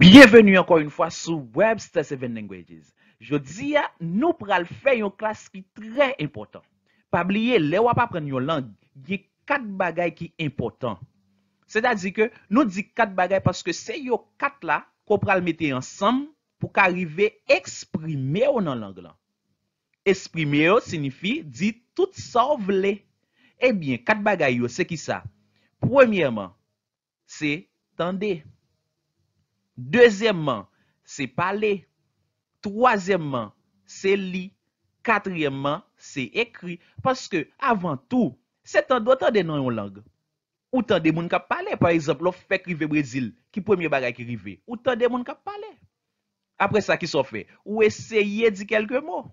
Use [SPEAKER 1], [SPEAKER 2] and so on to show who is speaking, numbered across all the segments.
[SPEAKER 1] Bienveni ankon yon fwa sou Webster 7 Languages Jodi ya nou pral fe yon klas ki tre important Pa bliye le wap apren yon lang Ye kat bagay ki important Se da di ke nou di kat bagay Paske se yo kat la Ko pral mette yon sam Pou ka rive eksprime yo nan lang lan Eksprime yo sinifi Di tout sa ou vle Ebyen eh kat bagay yo se ki sa Premierman Se tende Ebyen Dezemman se pale, troazemman se li, katriyeman se ekri. Paske avan tou, se tan do tan de nan yon lang. Ou tan de moun ka pale, par exemple, lo fek rive Brezil ki premye bagay ki rive. Ou tan de moun ka pale. Apre sa ki so fe, ou eseye di kelke mou.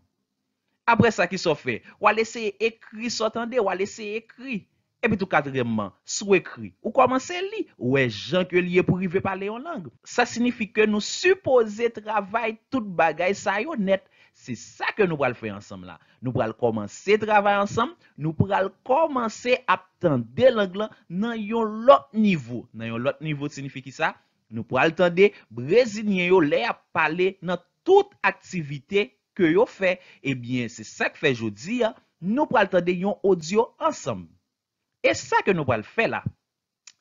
[SPEAKER 1] Apre sa ki so fe, wale se ekri so tande, wale se ekri. E pi tou katreman, sou ekri, ou komanse li, ou e jan ke li e pou rive pale yon lang. Sa sinifi ke nou suppose travay tout bagay sa yo net. Se sa ke nou pral fwe ansam la. Nou pral komanse travay ansam, nou pral komanse ap tende lang lan nan yon lot nivou. Nan yon lot nivou, sinifi ki sa? Nou pral tende brezinyen yo le ap pale nan tout aktivite ke yo fe. E biye se sa ke fe jodi, nou pral tende yon audio ansam. E sa ke nou pral fè la,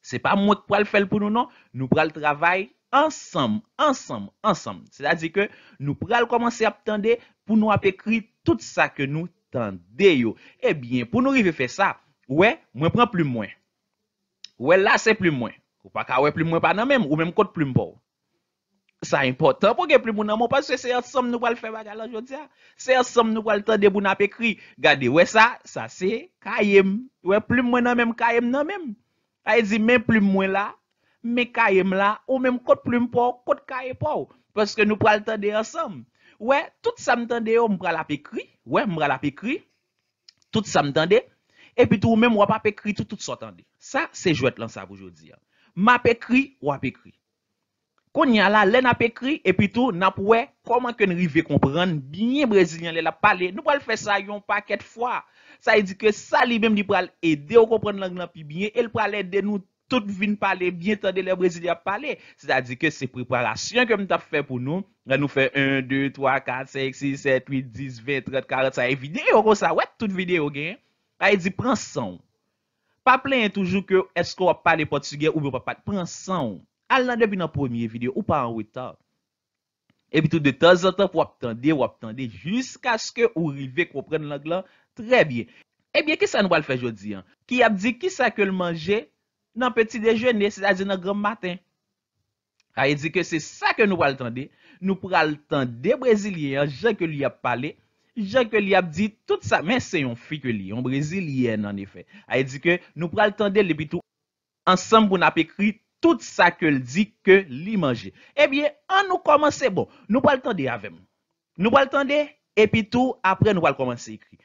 [SPEAKER 1] se pa mwot pral fè l pou nou nan, nou pral travay ansam, ansam, ansam. Se la di ke nou pral komanse ap tende pou nou ap ekri tout sa ke nou tende yo. E bien, pou nou rive fè sa, wè, mwen pran plume mwen. Wè la se plume mwen. Ou pa ka wè plume mwen pa nan men, ou men kote plume pou ou. Sa impotant pou ke plume moun nan moun. Paswe se yon som nou pral fe baga lan jodi ya. Se yon som nou pral tende moun api kri. Gade, wey sa, sa se, kayem. Wey, plume moun nan menm, kayem nan menm. Ay zi menm plume moun la, menm kayem la. Ou menm kote plume pou, kote kaye pou. Paswe nou pral tende yon som. Wey, tout sa mtende yo mpral api kri. Wey, mpral api kri. Tout sa mtende. E pi tou menm wap api kri, tout tout sa tende. Sa, se jwet lan sa vou jodi ya. Ma api kri, wap api k Konya la, le na pekri, e pi tou, na pou e, koman ke nri ve kompran, bine Brezilyan le la pale, nou pal fe sa yon paket fwa. Sa e di ke sali bem li pral ede, ou kompran lang lan pi bine, el pral ede nou tout vin pale, bine tande le Brezilyan pale. Se ta di ke se preparasyon ke mn ta fe pou nou, la nou fe 1, 2, 3, 4, 5, 6, 7, 8, 10, 20, 30, 40, sa e vide, ou kon sa wet tout vide, ou gen. Sa e di pran son. Pa ple yon toujou ke, esko wap pale Portugye ou wap pale, pran son. Al nan debi nan pwemye vide ou pa an wita. E bitou de tazan tazan wap tande, wap tande, jiska skè ou rive kwen pren nan lang lan, tre bie. E eh bie, kè sa nou wal fè jodi an? Ki ap di, kè sa ke l manje, nan peti dejenè, se la di nan gran maten. Ay ah, di ke, se sa ke nou wal tande, nou pral tande, brésilien, jan ke li ap pale, jan ke li ap di, tout sa men se yon fi ke li, yon brésilien an efè. Ay ah, di ke, nou pral tande, li bitou, ansam pou na pekri, Tout sa ke l di ke li manje. Ebyen, an nou komanse, bon, nou pal tande avèm. Nou pal tande, epi tou, apre nou pal komanse ykri.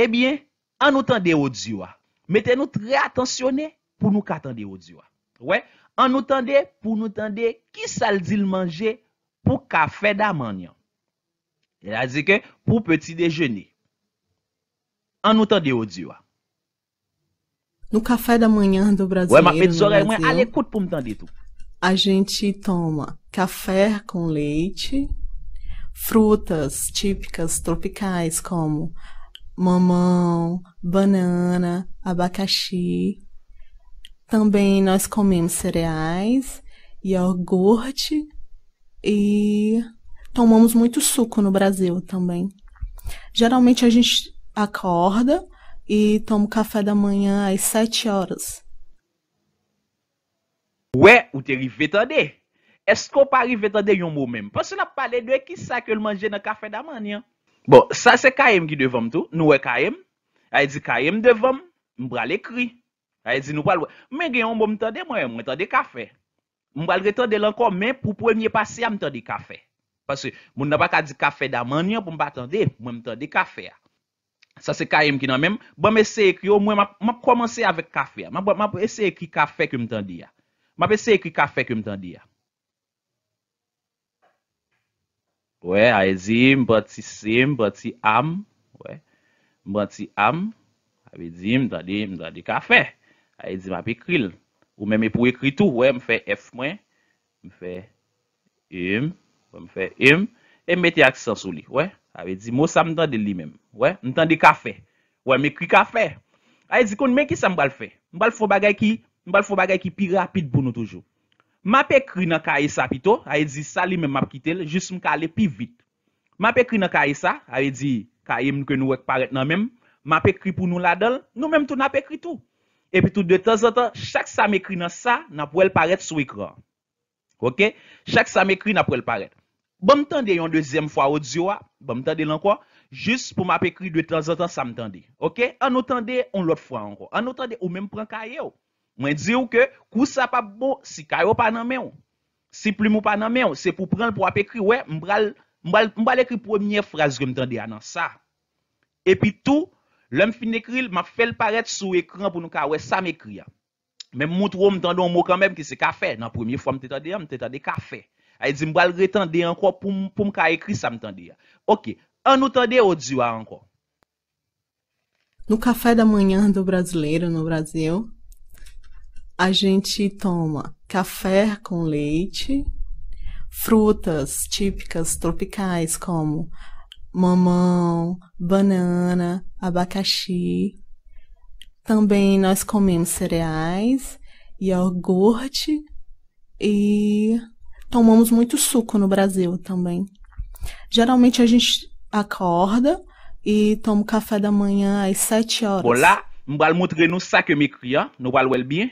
[SPEAKER 1] Ebyen, an nou tande ou diwa. Mete nou tre atensione pou nou katande ou diwa. Ouè, an nou tande pou nou tande ki sal di l manje pou kafe da manyon. Yadike, e pou peti dejeni. An nou tande ou diwa. no café
[SPEAKER 2] da manhã do Brasil, A gente toma café com leite, frutas típicas tropicais como mamão, banana, abacaxi. Também nós comemos cereais, iogurte e tomamos muito suco no Brasil também. Geralmente a gente acorda, E tomu kafe da manyan ay seti oras.
[SPEAKER 1] We, ou te rive tande? Esko pa rive tande yon mou men? Pasou la pale dwe, kisa ke l manje nan kafe da manyan? Bon, sa se kayem ki devam tou? Nou we kayem? Ay di kayem devam? Mbra le kri. Ay di nou pal we, men gen yon mou mtande mwen? Mwen tande kafe. Mbral re tande lankon men, pou pou emye pase ya mtande kafe. Pasou, moun nan pa ka di kafe da manyan pou mpa tande, mwen mtande kafe ya. Sa se KM ki nan menm. Bon mè se ek yo mwen. Mè pwamanse avèk kafe ya. Mè pwamanse ek ki kafe ki mwen tan di ya. Mè pwamanse ek ki kafe ki mwen tan di ya. Mwen a e zi. Mwen bote si sim. Mwen bote si am. Mwen bote si am. A e zi. Mwen dade. Mwen dade kafe. A e zi. Mwen ap ekri. Mwen mè pou ekri tou. Mwen fè F mwen. Mwen fè M. Mwen fè M. Mwen fè M. E mette aksyon sou li, wè. Awe di, mou sa mtande li mèm, wè. Mtande kafe, wè, mè kri kafe. Awe di, kon mè ki sa mbal fe? Mbal fò bagay ki, mbal fò bagay ki pi rapid pou nou toujou. Ma pe kri nan ka e sa pito, awe di, sa li mèm ap kitel, jist mka ale pi vit. Ma pe kri nan ka e sa, awe di, ka e mn kwen nou wèk paret nan mèm. Ma pe kri pou nou ladal, nou mèm tou na pe kri tou. E pi tou de tazata, chak sa m ekri nan sa, nan pou el paret sou ekran. Ok? Chak sa m ekri nan pou el paret Ba m tende yon dezem fwa ou diwa, ba m tende lan kwa, jist pou m ap ekri de tan zan tan sa m tende. Ok? An nou tende, on lot fwa an kwa. An nou tende, ou men m pren kaje ou. Mwen di ou ke, kou sa pa bo, si kaje ou pa nan men ou. Si pli m ou pa nan men ou. Se pou pren l pou ap ekri, wè, m bal ekri pwemye fraz ke m tende anan sa. E pi tou, lèm fin ekri, ma fel paret sou ekran pou nou kwa, wè, sa m ekri an. Men m moutrou m tende an mou kwa mèm ki se kafe. Nan pwemye fwa m te tende, m te tende kafe. A yi di m bral retande anko pou m, pou m ka ekri sa m ya. Ok, an nou tande audio anko.
[SPEAKER 2] No café da manhã do brasileiro no Brasil, a gente toma café com leite, frutas típicas tropicais como mamão, banana, abacaxi. Também nós comemos cereais, iogurte e tomamos muito suco no Brasil também. Geralmente a gente acorda e toma o café da manhã às 7 horas. Olá,
[SPEAKER 1] je vais montrer nous ça que m'écrit, nous allons voir bien,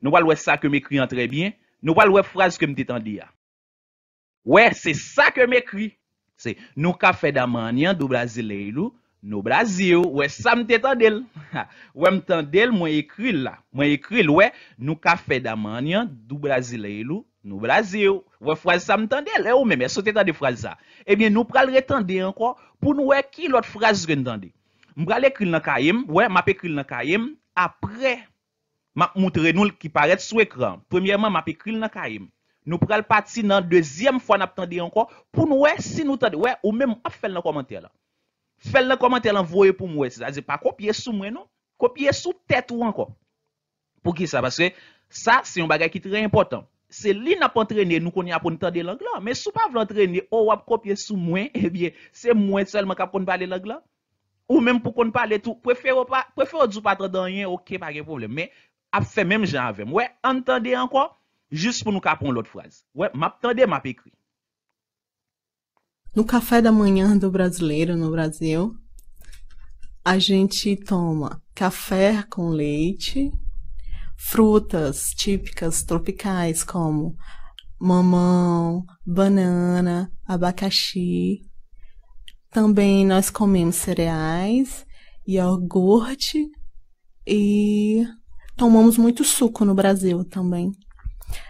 [SPEAKER 1] nous allons voir ça que m'écrit très bien, nous allons voir phrase que m'étendit. Ouais, c'est ça que m'écrit. C'est no café da manhã do brasileiro no Brasil. Ouais, ça m'étendit. ouais, m'étendit, moi écrit là, moi écrit ouais, no café da manhã do brasileiro Nou be la zi ou. Ouwe frazi sa mtande. Le ou mè mè. Sote tande frazi sa. Ebyen nou pral retande anko. Poun ouwe ki lot frazi gen tande. Mbrale kril nan kayem. Ouwe mape kril nan kayem. Apre. Ma moutre nou ki paret sou ekran. Premyèman mape kril nan kayem. Nou pral pati nan dezyem fwa nap tande anko. Poun ouwe si nou tande. Ouwe ou mè mwen ap fel nan komantè la. Fel nan komantè la. Voye pou mwen. Se zazè pa kopye sou mwen nou. Kopye sou tèt ou anko. Pou ki sa. Baswe. Se li na pou entrene, nou kon yon ap pou entende lang lan. Men sou pa pou entrene, ou ap kopye sou mwen, ebyen, se mwen selman kap kon pale lang lan. Ou men pou kon pale tout, prefero djou patre dan yon, ok, pa gen probleme. Men ap fe menm jan avem. We, entende ankon, jist pou nou kapon lout fraz. We, map tende, map ekri.
[SPEAKER 2] Nou kafe da manyan do brasileiro no Brazil, a jenti toma kafe kon leite, frutas típicas tropicais como mamão, banana, abacaxi. Também nós comemos cereais, iogurte e tomamos muito suco no Brasil também.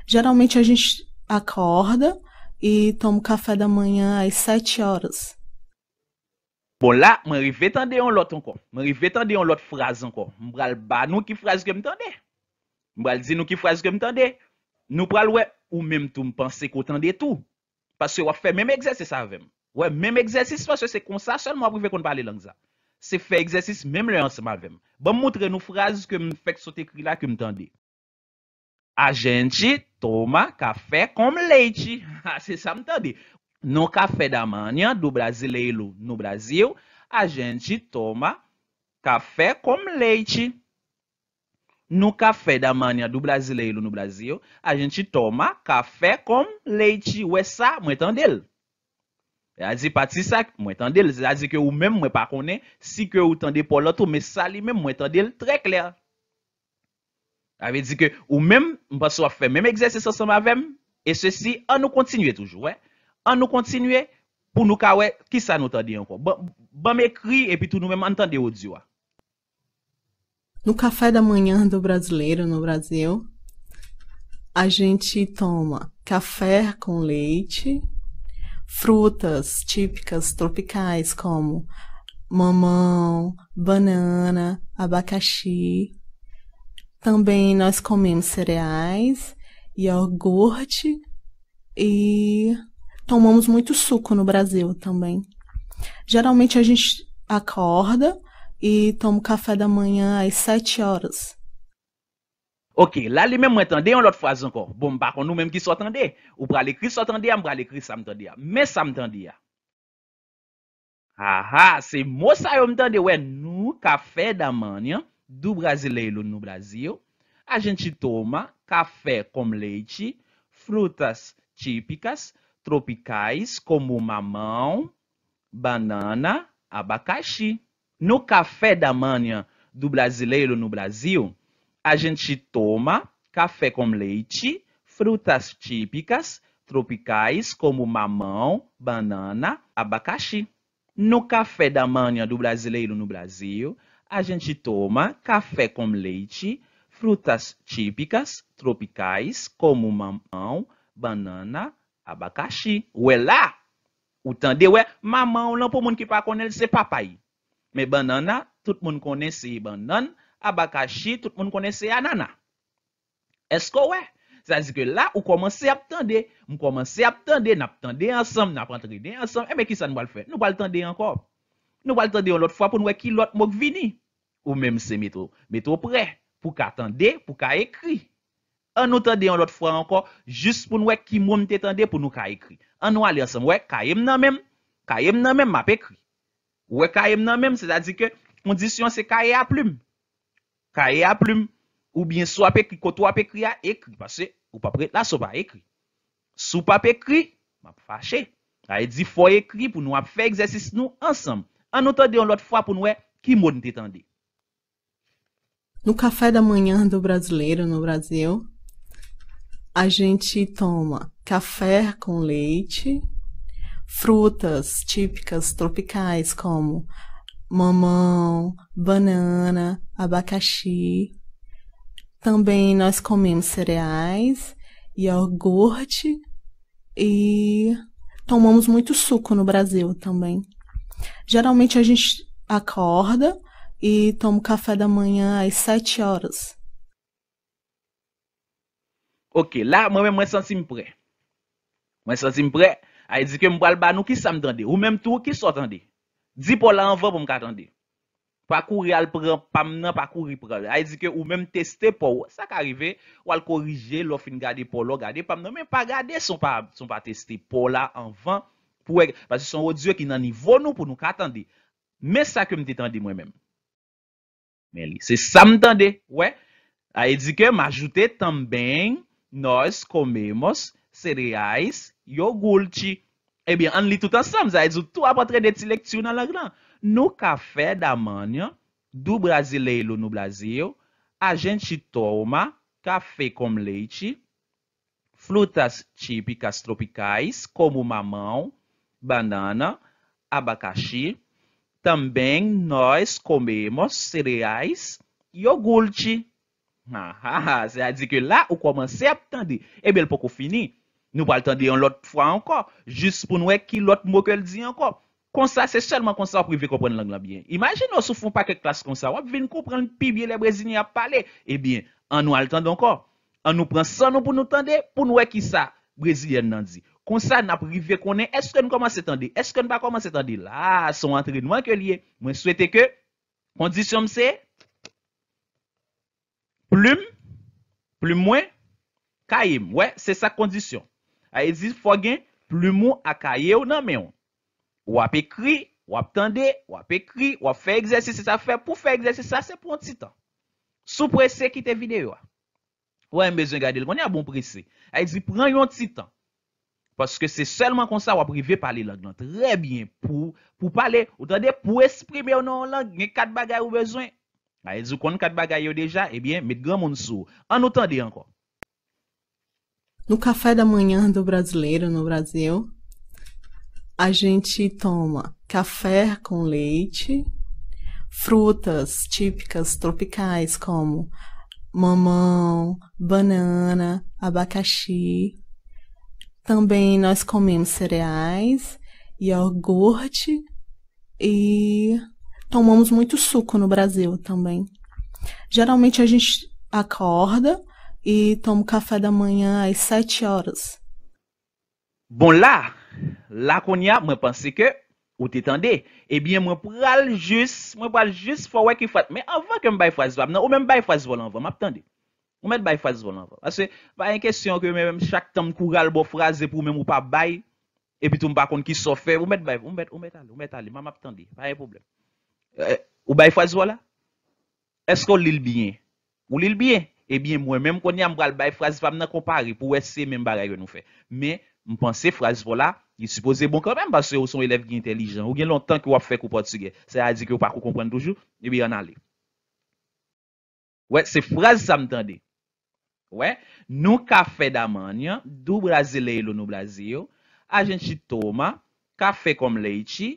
[SPEAKER 2] Geralmente a gente acorda e toma café da manhã às 7 horas.
[SPEAKER 1] Bon la, mwen rive tande yon lot ankon. Mwen rive tande yon lot fraz ankon. Mwen bral ba nou ki fraz ke tande. Mwal di nou ki fraz ke mtande, nou pral wè ou mèm tou mpense koutande tou. Pase wè fè mèm egzèsis sa vèm. Wè mèm egzèsis pase se konsa, son mwa pou ve kon pale langza. Se fè egzèsis mèm lè ansa ma vèm. Bèm moutre nou fraz ke mfèk sote kri la ke mtande. A jenti toma kafe kom leiti. Ha, se sa mtande. Nou kafe damanyan, nou Brazil e ilou. Nou Brazil, a jenti toma kafe kom leiti. Nou ka fe damanyan nou Blazile ilou nou Blazio, a genchi Thomas ka fe kom le iti we sa mwen tendel. E a zi pati sa mwen tendel, e a zi ke ou men mwen pa konen, si ke ou tendel pou loto me sali men mwen tendel tre kler. A ve di ke ou men mwen pa so fe men mwen egzese sa sa ma vem, e se si an nou kontinye toujou. An nou kontinye pou nou ka we ki sa nou tendel an kon. Ban me kri e pi tou nou men mwen tendel ou diwa.
[SPEAKER 2] No café da manhã do brasileiro no Brasil, a gente toma café com leite, frutas típicas tropicais como mamão, banana, abacaxi. Também nós comemos cereais, iogurte e tomamos muito suco no Brasil também. Geralmente a gente acorda e tomo café da manhã às 7 horas.
[SPEAKER 1] Ok, lá li mesmo mwen ou l'autre lot encore. Bom, Bon, bakon nou menm ki so Ou pral l'écrit so tende ya, l'écrit pral ekri sa m tende ah, Men sa m tende ya. Aha, se café sa yo m tende we da manhã do brasileiro no Brasil. A gente toma café com leite, frutas típicas, tropicais como mamão, banana, abacaxi no café da manhã do brasileiro no Brasil, a gente toma café com leite, frutas típicas tropicais como mamão, banana, abacaxi. No café da manhã do brasileiro no Brasil, a gente toma café com leite, frutas típicas tropicais como mamão, banana, abacaxi. Ué lá! O tandeu ué, mamão, não para o mundo que para ser papai. Me banana, tout moun kone se i banan. Abakashi, tout moun kone se anana. Esko we? Sa zi ke la, ou komanse ap tende. Mou komanse ap tende, nap tende ansam, nap rentrede ansam. E me ki sa nou wale fe? Nou wale tende ankom. Nou wale tende yon lot fwa pou nou we ki lot mok vini. Ou mem se meto, meto pre. Pou ka tende, pou ka ekri. An nou tende yon lot fwa ankom, jist pou nou we ki moun te tende pou nou ka ekri. An nou wale ansam, we, ka em nan men. Ka em nan men, map ekri. Ouwe kaye m nan menm, se da di ke condição se kaye a plume. Kaye a plume, ou bien sou ap ekri, koto ap ekri a ekri, pase ou pa pret la sou pa ekri. Sou pa ap ekri, map fache. Aye di fo ekri pou nou ap fe egzesis nou ansam. An nou tande yon lot fwa pou nou e ki moun te tande.
[SPEAKER 2] No café da manhã do brasileiro no Brasil, a gente toma café com leite, frutas típicas tropicais como mamão, banana, abacaxi. Também nós comemos cereais, iogurte e tomamos muito suco no Brasil também. Geralmente a gente acorda e toma café da manhã às 7 horas.
[SPEAKER 1] Ok, lá moi-même, moi, sans mais Moi, sans Ay di ke mwa al ban nou ki sa mdande. Ou menm tou ki sa mdande. Di pou la anvan pou mk atande. Pa kouri al pran, pam nan, pa kouri pran. Ay di ke ou menm teste pou. Sa ka rive, ou al korije, lò fin gade pou lò, gade pam nan. Menm pa gade son pa teste pou la anvan. Pas se son o Diyo ki nan nivou nou pou mk atande. Men sa ke mt etande mwen menm. Men li, se sa mdande. A yi di ke m ajoute tamben, nos komemos, se reayis, yogulti, ebyen an li tout ansam, sa e zou tou apatre de ti na nan no nan. Nou kafe damanya, do brasileiro no Brasil, a gente toma café com leite, frutas típicas tropicais, como mamão, banana, abacaxi. Também nós comemos cereais e iogurte. se a ah, c'est-à-dire ah, ah, que là, vous commencez à attendre. Et eh bien, pour finir, Nou pa al tande yon lot fwa anko. Jus pou nou e ki lot mok el di anko. Konsa se selman konsa ou privi kompon lank la byen. Imajene ou sou foun pa kek klas konsa. Ou ap vin kou pren pi byen le Brezilyen a pale. Ebyen, an nou al tande anko. An nou pren san nou pou nou tande. Pou nou e ki sa Brezilyen nan di. Konsa na privi konen. Eske nou koman se tande? Eske nou pa koman se tande? La, son antre nou anke liye. Mwen souete ke, kondisyon mse, plume, plume mwen, kayem. Wè, se sa kondisyon. Ay zi, e fò gen, plou moun akaye ou nan men yon. Wap ekri, wap tende, wap ekri, wap fè egzèsi se sa fè. Pou fè egzèsi sa, se pou yon titan. Sou prese ki te videyo. Wè yon bezwen gade, l kon yon yon bon prese. Ay zi, e pren yon titan. Paske se selman kon sa wap rive pale lòg nan. Tre bien pou pale, ou tende, pou esprime yon nan lòg. Gen kat bagay ou bezwen. Ay zi, e kon kat bagay yo deja, ebyen, met gran moun sou. An nou tende yon kon.
[SPEAKER 2] No café da manhã do brasileiro no Brasil, a gente toma café com leite, frutas típicas tropicais como mamão, banana, abacaxi. Também nós comemos cereais, iogurte e tomamos muito suco no Brasil também. Geralmente a gente acorda, E tomu kafe da manyan ay 7 oras.
[SPEAKER 1] Bon la, la kon ya, mwen pensi ke, ou te tende, e bie mwen pral jis, mwen pral jis fwa wè ki fat, mwen avan ke m bay faz wap nan, ou mwen bay faz wap nan, mwen ap tende. Ou mwen bay faz wap nan, ase, bay en kesyon ke mwen mwen chak tam kural bo fraze pou mwen mwen pa bay, e pi tou m bakon ki sofe, ou mwen bay, ou mwen tali, mwen ap tende, bay en problem. Ou bay faz wap nan, esko li l biye, ou li l biye, Ebyen mwen, menm konye mbral baye frazi pa mnen kompare, pou wè se men baray wè nou fè. Men, mpense frazi pou la, yi suppose bon kwen, menm baso yon son elev gen intelijan, ou gen lontan ki wap fè kou portuge. Se a di ki w pa kou kompren toujou, ebyen eh anle. Wè, se frazi sa mtande. Wè, nou kafe damanyan, dou braziley loun nou Brazil, ajen chi toma, kafe kom ley chi,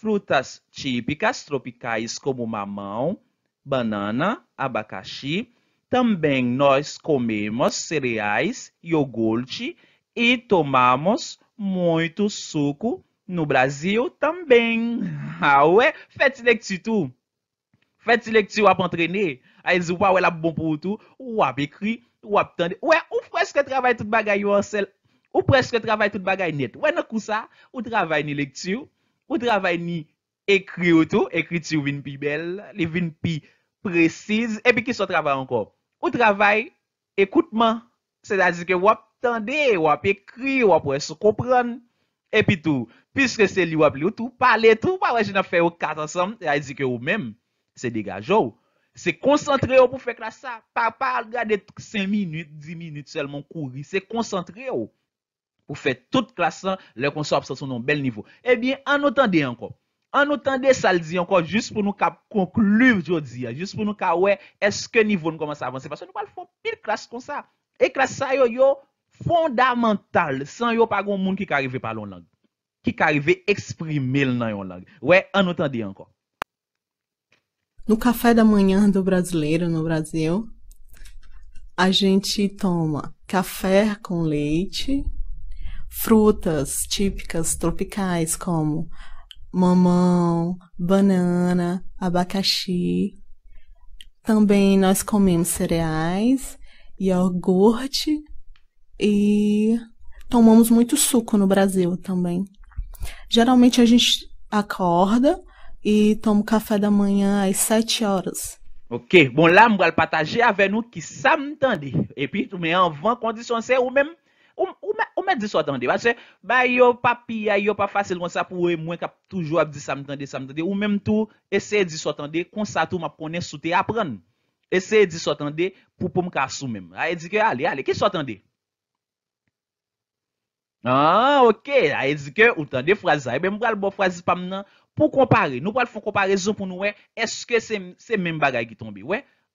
[SPEAKER 1] frutas tipikas, tropikais komou mamoun, banana, abakashi, Tamben, noy komemos cereyais, yogolchi, e tomamos moyto soukou nou Brazil tamben. Ha, wey, feti lek ti tou. Feti lek ti wap antrene. A e zi wap wè la bon pou tou. Wap ekri, wap tande. Wey, ou preske travay tout bagay yo ansel. Ou preske travay tout bagay net. Wey, no kousa, ou travay ni lek ti ou. Ou travay ni ekri ou tou. Ekri ti ou vin pi bel. Li vin pi presiz. E pi ki sou travay anko? Ou travay, ekoutman, se da zi ke wap tande, wap ekri, wap wè se kompran, epi tou. Piske se li wap li ou tou, pale tou, pa wè jen a fè ou kat ansan, se da zi ke ou mèm, se degaj ou. Se konsantre ou pou fè klasan, pa pal gade 5 minute, 10 minute selman kouri. Se konsantre ou pou fè tout klasan, le konsantre sou nou bel nivou. Ebyen, eh anotande ankon. Enotando de sal justo para jist pou nou ka konkluv jodi ya, jist pou nou ka we, eske nivou nou komanse avanse. Paske nou pal fon pil klas kon sa. E klas sa yo yo fondamental, san yo pa goun moun ki ka rive palon lang. Ki ka rive eksprimel nan yon lang. We, anotan
[SPEAKER 2] No café da manhã do brasileiro no Brasil, a gente toma café com leite, frutas típicas tropicais como mamão, banana, abacaxi. Também nós comemos cereais, iogurte e tomamos muito suco no Brasil também. Geralmente a gente acorda e toma o café
[SPEAKER 1] da manhã às 7 horas. Ok, bom, lá je vais partager avec nous que ça m'entendait. Et puis, mais en 20 conditions, c'est ou même Ou men di sou attendè? Basè, ba yo pa piya, yo pa fasil Wan sa pou ou e mwen ka toujou ap di sam tendè Ou menm tou, ese di sou attendè Konsa tou ma pou konen soute apren Ese di sou attendè Pou pou m ka asou menm A ah, e di ke, ale, ale, ki sou attendè? Ha, ah, ok A ah, e di ke, ou tendè frazi zay Mwen eh mwen al bo frazi pam nan pou kompare Nou mwen foun kompare zon pou nou we Eske se men bagay ki tombi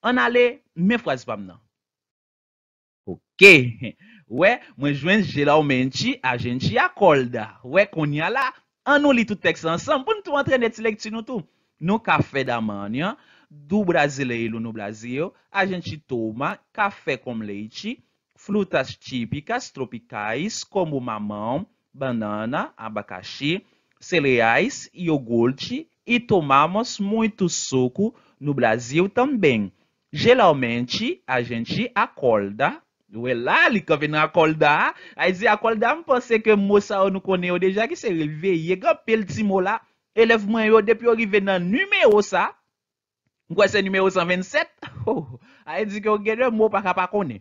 [SPEAKER 1] An ale, men frazi pam nan Ok Ué, mas geralmente a gente acorda. Ué, quando lá, anulita tudo texto ensemble, para não entender seletivo tudo. No café da manhã, do brasileiro no Brasil, a gente toma café com leite, frutas típicas tropicais como mamão, banana, abacaxi, cereais, iogurte e tomamos muito suco no Brasil também. Geralmente a gente acorda Ouè la, li kon ven nan akolda. Ay e zi akolda, mpense ke mou sa ou nou konen yo deja ki se reveye. Gop pel ti mou la, elev mwen yo depi ou rive nan nume ou sa. Mwen kwa se nume ou 127. Ay zi ki ou gen yo mou pa ka pa konen.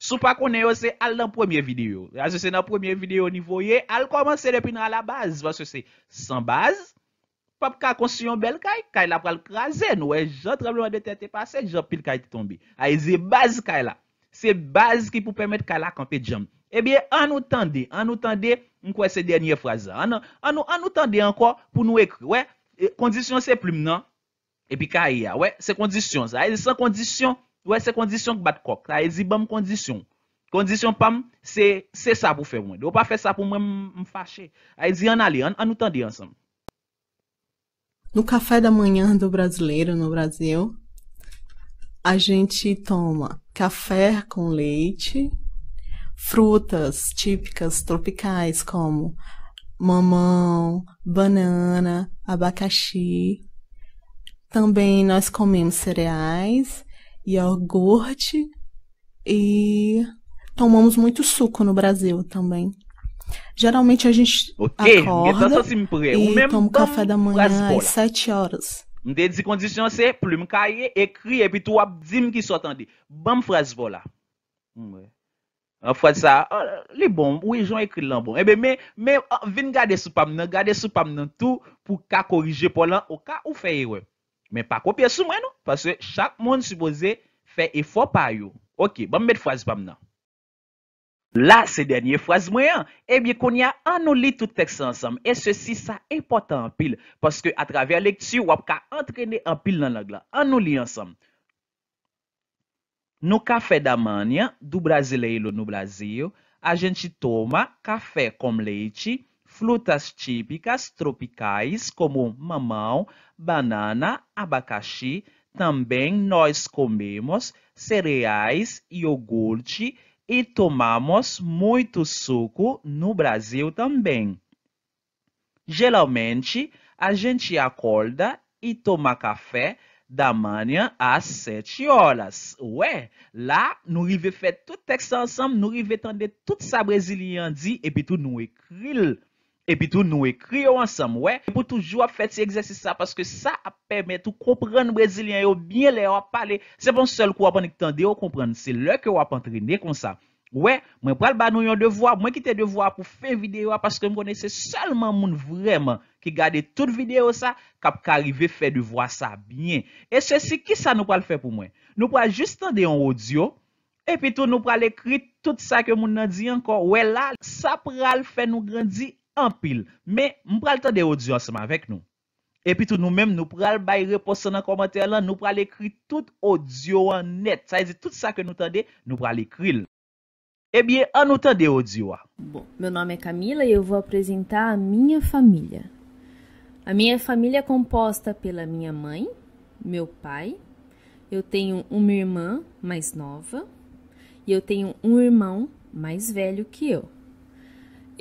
[SPEAKER 1] Sou pa konen yo se al nan premier video. Ase se nan premier video nivou ye, al komanse repi nan la baz. Ase se, san baz, pap ka konsuyon bel kay, kay la pral krasen. Ouè, jantre mwen de tete pase, jantre pil kay ti tombi. Ay e zi, baz kay la. Se baz ki pou permèt kalak an pe djam Ebyè an nou tande An nou tande An kwen se denye fraze An nou tande anko pou nou ekri e, Kondisyon se plume nan E pi kaya Se kondisyon e Se kondisyon Se kondisyon bat kok Se kondisyon Kondisyon pam Se sa pou fè mwen Ou pa fè sa pou mwen mfache e An nou tande an sam
[SPEAKER 2] No kafay da manyan do brasileiro no Brazil A jenti toma café com leite, frutas típicas tropicais como mamão, banana, abacaxi. Também nós comemos cereais, iogurte e tomamos muito suco no Brasil também. Geralmente a gente
[SPEAKER 1] acorda assim, e toma o café
[SPEAKER 2] da manhã às sete horas.
[SPEAKER 1] Mde di kondisyon se, plume kaye, ekri, epi tou ap zim ki sotande. Bam frazi pou la. Fradi sa, ah, li bon, ouye joun ekri lan bon. Ebe, men, men, ah, vin gade sou pam nan, gade sou pam nan tou pou ka korije pou lan, ou ka ou feye we. Men pa kopye sou mwen nou, pase chak moun suboze feye fo pa yo. Ok, bam met frazi pam nan. Là, ces dernières phrases, moyen, eh bien, qu'on y a un nous lit tout texte ensemble. Et ceci, ça important en pile. Parce que à travers lecture, on peut entraîner en pile dans l'anglais. On nous lit ensemble. Nous café d'Amania, do brasileiro no Brasil, a gente toma café com leite, frutas típicas tropicais como mamão, banana, abacaxi. Também nós comemos cereais, iogurte, E tomamos mouyto soukou nou Brazil tamben. Jeloumente, a jenti akolda e toma kafe da manyan a seti oras. Ouè, la nou rive fè tout tekst ansam, nou rive tande tout sa Brazilian di epitou nou ekril. epi tou nou ekri yo ansam, wè. Mwen pou toujou ap fèt se egzèsi sa, paske sa ap pèmèt ou komprèn brésilien yo, bine le yo ap pale, se bon sol kou ap anik tende yo komprèn, se lèk yo ap antrine kon sa. Wè, mwen pral ban nou yon devwa, mwen kite devwa pou fè videyo, paske mwen konese solman moun vreman ki gade tout videyo sa, kap kari ve fè du vwa sa, bine. E se si, ki sa nou pral fè pou mwen? Nou pral jist tende yon audio, epi tou nou pral ekri tout sa ke moun nan di ankon, wè la, sa pral fè anpil. Men, m pral tan de audio ansama vek nou. Epi tout nous-mêmes, nous pral bay reposan nan komantè lan, nou pral ekri tout audio an net. Sa yè zi tout sa que nous tan nous nou pral ekril. Ebyen, an nou tan de audio a. Bom,
[SPEAKER 3] meu nome é Camila e eu vou apresentar a minha família. A minha família é composta pela minha mãe, meu pai, eu tenho uma irmã mais nova e eu tenho um irmão mais velho que eu.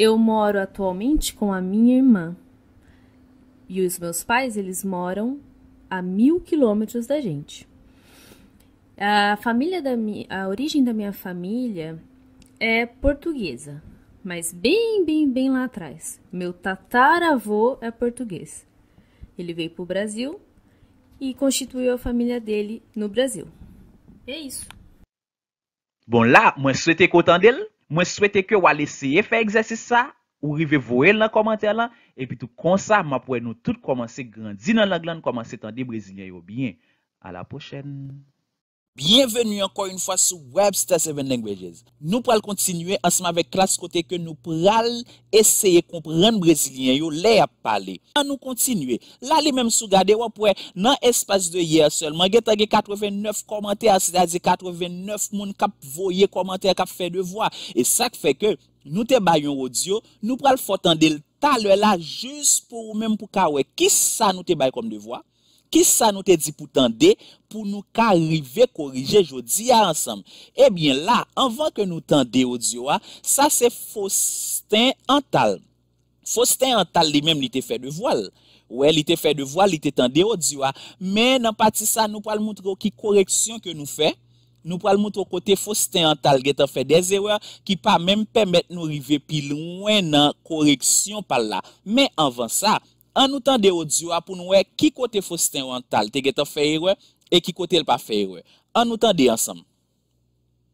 [SPEAKER 3] Eu moro atualmente com a minha irmã. E os meus pais, eles moram a mil quilômetros da gente. A família da minha, a origem da minha família é portuguesa, mas bem, bem, bem lá atrás. Meu tataravô é português. Ele veio para o Brasil e constituiu a família dele no Brasil. É isso.
[SPEAKER 1] Bom, lá, você souhaitais qu'autant dele? Mwen swete ke wale seye fè egzese sa, ou rive voel nan komantè la, epi tou konsa, ma pouen nou tout komanse grandin nan langlan, komanse tan de Brezilyan yo. Bien, a la pochen! Bienvenu ankon yon fwa sou Webster 7 Languages. Nou pral kontinuye ansman vek klas kote ke nou pral eseye komprene brezilien yo le ap pale. Nan nou kontinuye, la li menm sou gade wapwe nan espase de yer solman, ge tagye 89 komantere, se da zi 89 moun kap voye komantere, kap fey devwa. E sak fey ke nou te bay yon audio, nou pral fotan del talwe la juz pou ou menm pou kawe. Ki sa nou te bay kom devwa? Kis sa nou te di pou tende pou nou ka rive korije jodi a ansam? Ebyen la, anvan ke nou tende ou diwa, sa se fos ten antal. Fos ten antal li menm li te fe de voal. Ouè, li te fe de voal, li te tende ou diwa. Men an pati sa, nou pal moutro ki koreksyon ke nou fe. Nou pal moutro kote fos ten antal getan fe de zewa ki pa menm pemet nou rive pi lwen nan koreksyon pal la. Men anvan sa... An nou tan de ou apou nou e ki kote te getan feywe e ki kote el pa feywe. An nou tan de ansam.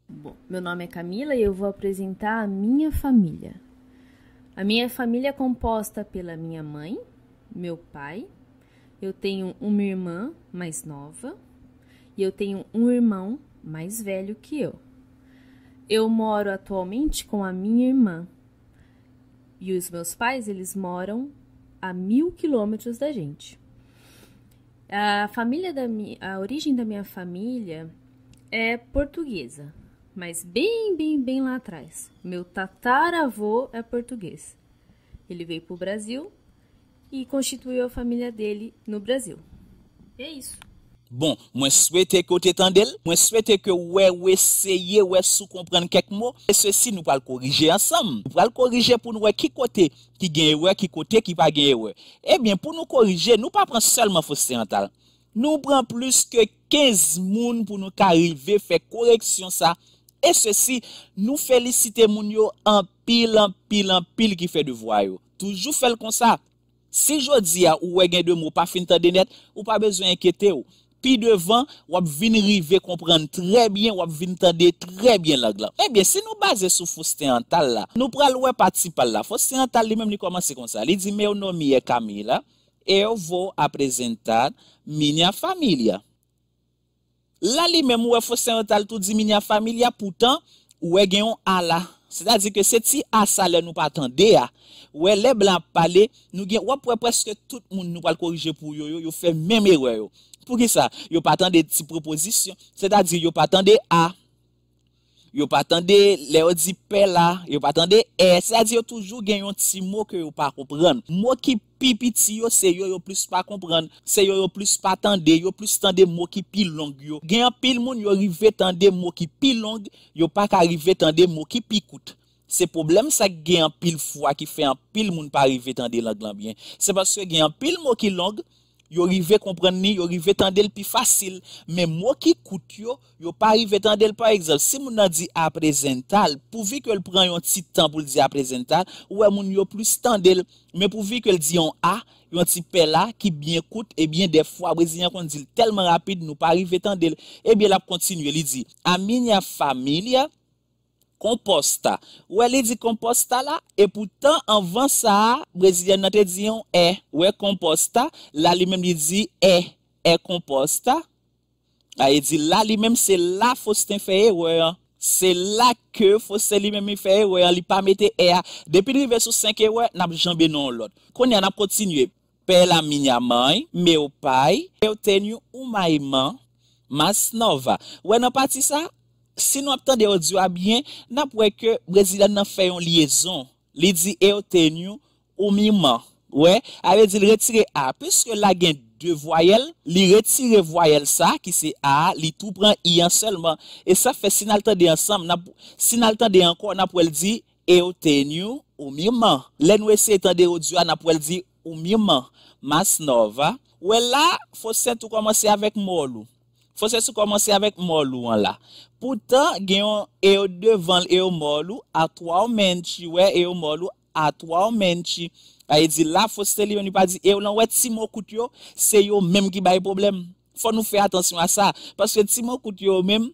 [SPEAKER 3] Bom, meu nome é Camila e eu vou apresentar a minha família. A minha família é composta pela minha mãe, meu pai, eu tenho uma irmã mais nova e eu tenho um irmão mais velho que eu. Eu moro atualmente com a minha irmã e os meus pais eles moram a mil quilômetros da gente. A família da minha, a origem da minha família é portuguesa, mas bem, bem, bem lá atrás. Meu tataravô é português. Ele veio para o Brasil e constituiu a família dele no Brasil. é
[SPEAKER 1] isso. Bon, mwen swete kote tan del, mwen swete ke wè wè seye wè sou komprende kek mò, e se si nou pal korije ansam. Nou pal korije pou nou wè e ki kote ki genye wè, ki kote ki pa genye wè. Eh Ebyen, pou nou korije, nou pa pran selman fosteantal. Nou pran plus ke 15 moun pou nou ka rive fè koreksyon sa, e se si nou felicite moun yo an pil, an pil, an pil ki fè du vwa yo. Toujou fèl kon sa. Si jòdzi ya, ou wè e genye dè mò, pa fin tan denet, ou pa bezwen enkete yo. Pi devan, wap vin rive komprenn trebyen, wap vin tende trebyen la glan. Eh Ebyen, se nou baze sou fosteantal la, nou pral wè pati pal la. Fosteantal li menm ni komanse kon sa. Li di, me yo nomi e kamila, e yo vo aprezentan minya familia. La li menm wè fosteantal tou di minya familia, poutan, wè genyon ala. Se ta di ke se ti asa lè nou paten deya, wè le blan pale, nou genyon wè prepreske tout moun nou pal korije pou yo yo, yo fe menme yo yo. Pou ki sa? Yo patande ti proposisyon. Se ta di yo patande A. Yo patande le o di P la. Yo patande E. Se ta di yo toujou gen yon ti mou ke yo pa kompran. Mou ki pi pi ti yo se yo yo plus pa kompran. Se yo yo plus pa tende. Yo plus tende mou ki pi long yo. Gen yon pil moun yo rive tende mou ki pi long. Yo pa ka rive tende mou ki pi kout. Se problem sa gen yon pil fwa ki fe yon pil moun pa rive tende lang lang bien. Se paswe gen yon pil mou ki long. Yo rive kompren ni, yo rive tan del pi fasil. Men mwen ki kout yo, yo pa rive tan del pa ekzal. Si moun nan di aprezental, pouvi ke l pran yon ti tan pou l di aprezental, wè moun yo plus tan del. Men pouvi ke l di yon a, yon ti pel a, ki bien kout, e bien defwa, wè zi nyan kon dil telman rapide, nou pa rive tan del. E bien la p kontinu, li di, Amin ya famil ya, Komposta. Ouè li di komposta la? E poutan anvan sa, brezilyan nan te diyon e. Ouè e komposta. La li menm li di e. E komposta. A e di la li menm se la fos ten feye ouè e, an. Se la ke fos se li menm feye ouè e, an. Li pa mette e a. Depi li ve sou 5 e ouè, nan jambè non lòt. Koni an ap kontinye. Pe la minya may, me ou pay, e ou ten yon ou mayman, mas nova. Ouè nan pati sa? Ouè nan pati sa? Si nou ap tande ou diwa byen, nap wè ke Brezilan nan fè yon liyezon. Li di EOTN ou MIMAN. Ouè, avè di retire A. Piske la gen dwe voyel, li retire voyel sa, ki se A, li tou pran IAN selman. E sa fè si nou ap tande ansam, si nou ap tande ankon, nap wè li di EOTN ou MIMAN. Le nou e se tande ou diwa, nap wè li di MIMAN. Mas nou, va. Ouè la, fò sentou komanse avèk molou. Fosè sou komanse avèk molou an la. Poutan genyon eyo devan eyo molou atwa ou menchi. Ouè eyo molou atwa ou menchi. A e di la fosè li yon nipa di eyo nan wè tsi mokout yo se yo mèm ki baye problem. Fò nou fè atansyon a sa. Paswè tsi mokout yo mèm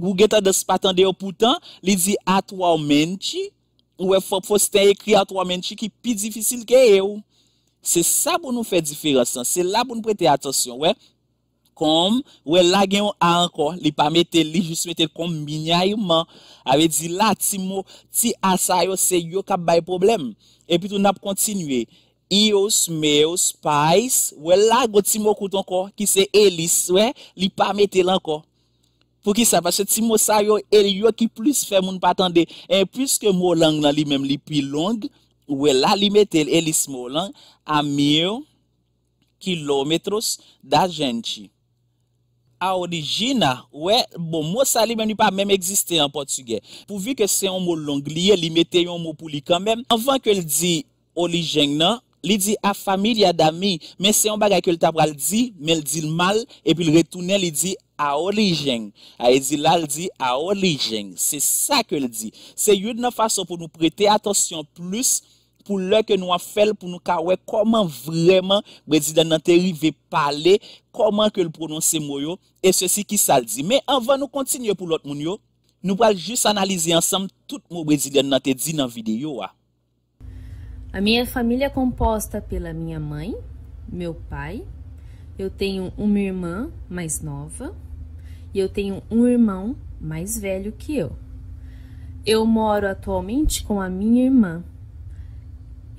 [SPEAKER 1] gu geta de se patan de yo poutan li di atwa ou menchi. Ouè fosè ten ye kri atwa ou menchi ki pi difisil ke eyo. Se sa pou nou fè difiransan. Se la pou nou prete atansyon. Ouè. Kom, wè e la gen yon a anko, li pa metel li, jous metel kom minya yon man. Ave di la, ti mo, ti asayo se yon kap bay problem. Epi tou nap kontinwe, iyo, smeyo, spayis, wè e la go ti mo kout anko, ki se elis, wè, li pa metel anko. Pou ki sa, pa se ti mo sayo, el yon ki plus fe moun patande. E plus ke molang nan li menm li pi long, wè e la li metel elis molang a miyo kilometros da jenti. A origina, wè, bon, mò sali mè ni pa mèm egziste an portugè. Pou vi ke se yon mò long liye, li mette yon mò pou li kan mèm, anvan ke l di origen nan, li di a fami, li a dami, mè se yon bagay ke l tabral di, mè l di l mal, epi l retounen li di a origen. A e di la l di a origen. Se sa ke l di. Se yon nan fason pou nou prete atosyon plus, pou lèkè nou a fèl pou nou kawè koman vleman wèzidè nan te yi ve pale, koman ke lè prononse mò yo, e sè si ki sal di. Mè, anvan nou kontinye pou lòt moun yo, nou wèl jis analize ansam tout mò wèzidè nan te di nan videyo wè. A miye
[SPEAKER 3] familye komposta pela miye mèy, miyo pay, yo tenyon un mèy irmèn mèis nova, yo tenyon un mèy irmèn mèis velyo ki yo. Yo moro atualmente kon a mèy irmèn.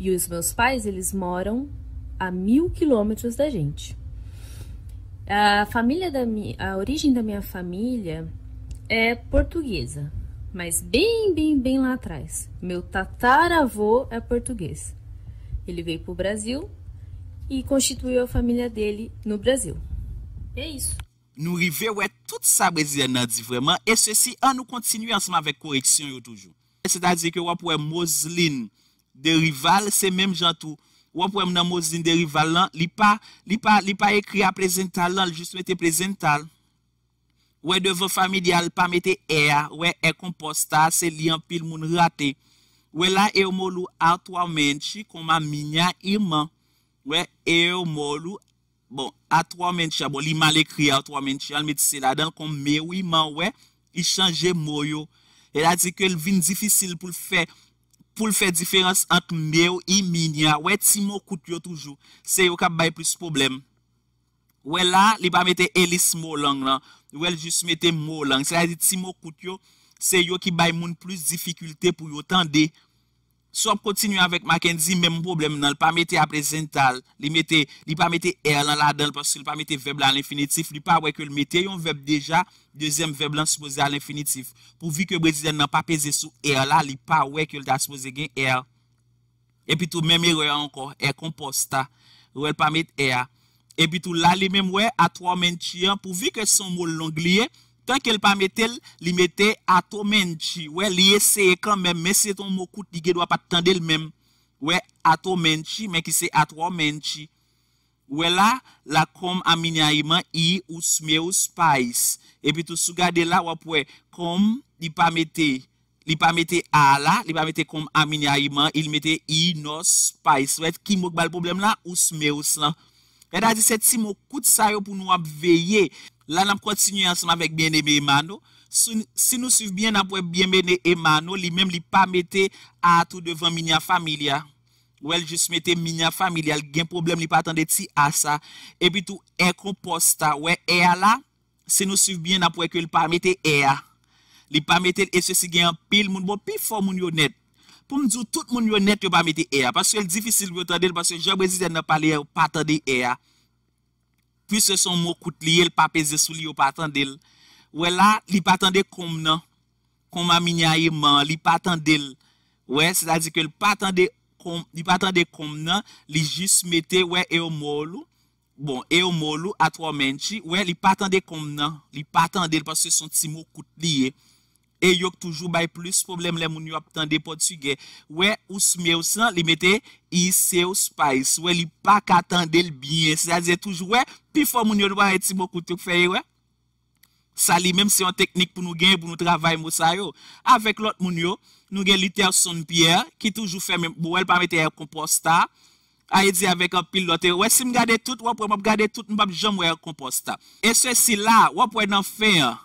[SPEAKER 3] E os meus pais, eles moram a mil quilômetros da gente. A família da minha, a origem da minha família é portuguesa, mas bem, bem, bem lá atrás. Meu tataravô é português. Ele veio para o Brasil e constituiu a família dele no Brasil.
[SPEAKER 1] É isso. Nou rive wè tout sa brezilen nan di vreman E se si an nou kontinu ansama vek koreksyon yo toujou E se da di ke wap wè Moslin De rival, se menm jantou. Wap wèm nan mouz din de rival lan, li pa, li pa, li pa ekri a prezental lan, l jist mwete prezental. Wè, devon fami di al, pa mwete eya, wè, e komposta, se li an pil moun rate. Wè, la e omolou a 3 menchi, kon ma minya iman. Wè, e omolou, bon, a 3 menchi, a bon, li mal ekri a 3 menchi, al meti se la, dan kon me ou iman, wè, i chanje mouyo. E la zik el vin difisil pou l fey. pou l fè diferans ant mè ou imin ya. Ouè, ti mò kout yo toujou. Se yo kap bay plus problem. Ouè la, li pa mette elis mò lang lan. Ouè l jis mette mò lang. Se la di ti mò kout yo, se yo ki bay moun plus difikultè pou yo. Tan de... Sop kontinu anvek Makenzi, menm poublem nan l pa mette aprezental. Li mette, li pa mette er lan la dan l posi, li pa mette veblan l infinitif. Li pa wek yo l mette, yon veblan deja, dezem veblan sepoze al infinitif. Pouvi ke breziden nan pa peze sou er la, li pa wek yo l da sepoze gen er. E pi tou menme re ankon, er komposta, yo el pa mette er. E pi tou la, li menm we, atwa men tiyan, pouvi ke son moun long liye, Tanke li pa metel, li metel ato menchi. We, li eseye kan men, men se ton mokout di genwa pa tendel men. We, ato menchi, men ki se atwa menchi. We la, la kom aminyayman, i usme uspays. E pi tou su gade la wap we, kom li pa metel, li pa metel ala, li pa metel kom aminyayman, il metel i nospays. We, ki mok bal problem la, usme uslan. E da di set si mokout sa yo pou nou ap veye. La nanm kontinu anseman vek biye nebe Emano. Se nou siv biye nanpwe biye nebe Emano, li menm li pa mette a tou devan minyan familia. Wel, jis mette minyan familia, li gen problem li pa atande ti a sa. E pi tou ekon posta. Wel, eya la, se nou siv biye nanpwe ke li pa mette eya. Li pa mette el ese si gen anpil, moun bon pi fò moun yonet. Pou mdou tout moun yonet yo pa mette eya. Paswe el difisil yo ta del, paswe javwezite nanpale yo pa atande eya. Pis se son mou kout liye, li pa peze sou li yo patan del. Ouè la, li patan de kom nan. Kom a minya ye man, li patan del. Ouè, se da di ke li patan de kom nan, li jis mette ouè e o molu. Bon, e o molu atwa menchi. Ouè, li patan de kom nan. Li patan del, pas se non. son ti mou kout liye. E yok toujou bay plus problem le moun yo aptande potuge. Ouè, ou smè ou san, li mette isè ou spayis. Ouè, li pa katande l biye. Se a zè toujou, ouè, pi fò moun yo dwa eti mou koutouk feye, ouè. Sa li mèm se yon teknik pou nou gen, pou nou travay mousa yo. Avek lot moun yo, nou gen lite ou son pier, ki toujou fe mèm, bou el pa mette yon komposta, a yedze avek an pilote. Ouè, si m gade tout, wap wè m ap gade tout, m ap jom wè yon komposta. E sè si la, wap wè nan fè yon,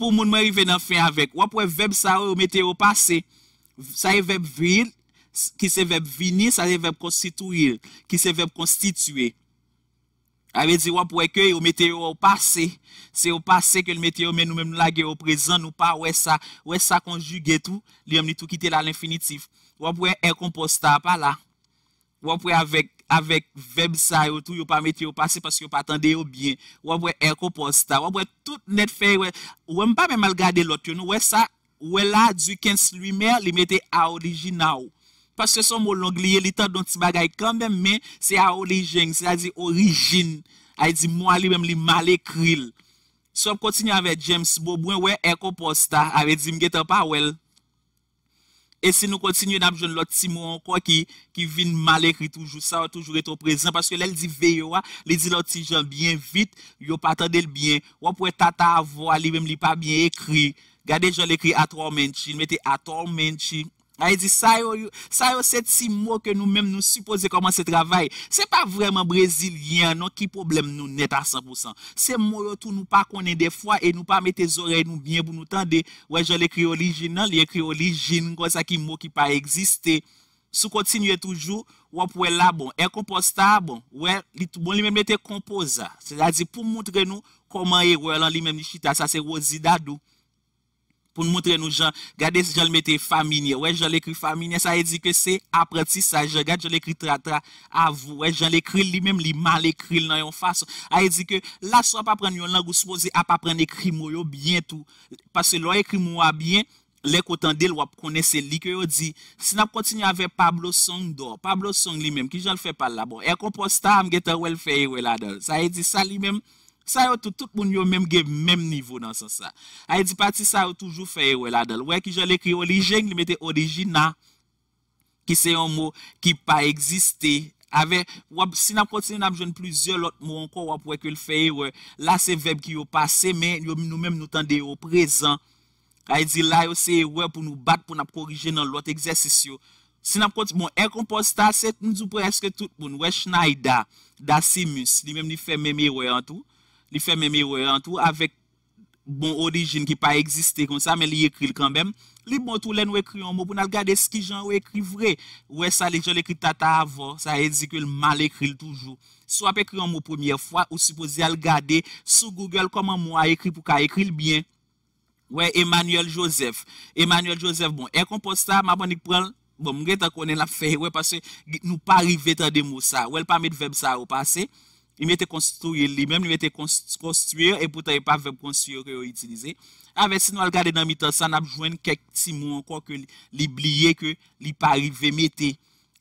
[SPEAKER 1] Pou moun mwen rive nan fin avèk. Wap wè vèb sa wè ou meteo pase. Sa wè vèb vril. Ki se vèb vini. Sa wè vèb konstitouil. Ki se vèb konstitué. A wè di wap wè kèy ou meteo ou pase. Se ou pase ke l meteo men nou mèm lage ou prezan ou pa wè sa. Wè sa konjuge tou. Li amni tou kite la l'infinitif. Wap wè en komposta pa la. Wap wè avèk. Avek web sa yo tou yo pa metye yo pase pasi yo pa tende yo byen. Wapwe ekoposta. Wapwe tout net fey we. Wem pa me malgade lot yon. Wesa we la dwi kens lwi me li me te a orijina ou. Pas se son mou long liye lita don ti bagay kambem me se a orijen. Se a di orijin. A di mou ali wem li male kril. So ap kontinye avek James. Bo bwen we ekoposta avek di mge te pa wel. E se nou kontinye dap joun lòt si moun, kwa ki vin mal ekri toujou, sa wè toujou eto prezant. Paske lè l di veyo wè, lè di lòt si joun biyen vit, yo patande l biyen. Wè pwè tata avò, li wèm li pa biyen ekri. Gade joun l ekri atò men chi, l mette atò men chi. Ay zi, sa yo set si mou ke nou menm nou suppose koman se travay. Se pa vreman brezilian nou ki problem nou net a 100%. Se mou yo tou nou pa konen defwa e nou pa mette zorey nou bine pou nou tande. Wej, yo le kri olijinan, liye kri olijin, kon sa ki mou ki pa egziste. Sou kontinye toujou, wapwe la bon. E komposta a bon, wej, li tout bon, li menm nette komposa. Se la zi pou moutre nou koman e walan li menm nishita, sa se wosi dadou. pou nou montre nou jan, gade si jan l mette familier, wè jan l ekri familier, sa e di ke se apreti sa, jan l ekri tratra avou, wè jan l ekri li menm li mal ekri l nan yon fason, a e di ke la sa wap apren yon lang ou spose ap apren ekri mou yo byen tou, pase l wap ekri mou yo byen, l ekotan del wap konese li, ke yo di, si nap kontinye ave Pablo Song do, Pablo Song li menm, ki jan l fe pala bon, e kompros ta am geta wèl feye wèl adan, sa e di sa li menm, Sa yo tout, tout moun yo mèm gen mèm nivou nan son sa. Ay di pati sa yo toujou fèye wè la dal. Wè ki jale kri yo li jeng li mète orijina. Ki se yon mò ki pa egziste. Awe, wè, si nan konti se yon apjoun plizye lòt mò ankon wè kwe kwe l fèye wè. La se veb ki yo pase men, yo nou mèm nou tende yo prezan. Ay di la yo se yon wè pou nou bat pou nap korijen nan lòt egzesis yo. Si nan konti mò, bon, en kompozita set nou dupo eske tout moun. Wè chna yi da, da simus, di mèm ni fè mèm e wè an tou. Li fè mè mè wè an tou avèk bon odijin ki pa eksistè kon sa, mè li ekril kanbèm. Li bon tou lèn wè kri an mò pou nan gade skijan wè ekri vre. Wè sa li jò lè kri tata avò, sa yè e zikwè lè mal ekril toujou. Sou ap ekri an mò poumyè fwa, ou suposè al gade sou Google koman mò a ekri pou ka ekril byen. Wè Emmanuel Joseph. Emmanuel Joseph, bon, e kon posta, mè bon ik pral, bon, mwè ta konen la fè, wè pasè nou pa rive ta demo sa. Wè lè pa mè dveb sa ou pasè. Li mette konstouye li, mèm li mette konstouye yo, e pou ta yon pa vep konstouye yo ki yo itilize. A ve si nou al gade nan mi tan sa, nan ap jwen kek ti mou anko ki li bliye ki li pa rive mette.